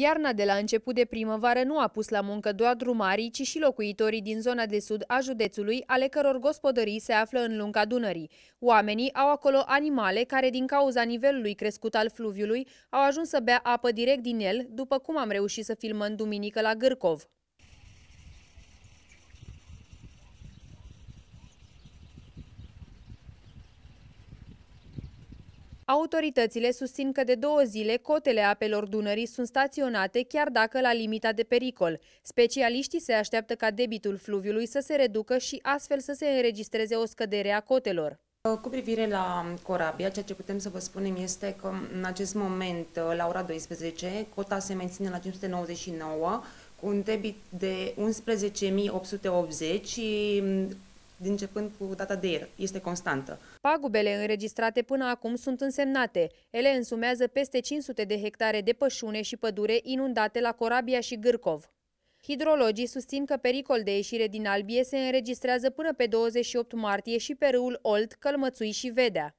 Iarna de la început de primăvară nu a pus la muncă doar drumarii, ci și locuitorii din zona de sud a județului, ale căror gospodării se află în lunga Dunării. Oamenii au acolo animale care, din cauza nivelului crescut al fluviului, au ajuns să bea apă direct din el, după cum am reușit să filmăm duminică la Gârcov. Autoritățile susțin că de două zile cotele apelor Dunării sunt staționate chiar dacă la limita de pericol. Specialiștii se așteaptă ca debitul fluviului să se reducă și astfel să se înregistreze o scădere a cotelor. Uh, cu privire la corabia, ceea ce putem să vă spunem este că în acest moment, uh, la ora 12, cota se menține la 599, cu un debit de 11.880 și mm, din începând cu data de ieri. Este constantă. Pagubele înregistrate până acum sunt însemnate. Ele însumează peste 500 de hectare de pășune și pădure inundate la Corabia și Gârcov. Hidrologii susțin că pericol de ieșire din albie se înregistrează până pe 28 martie și pe râul Olt, Călmățui și Vedea.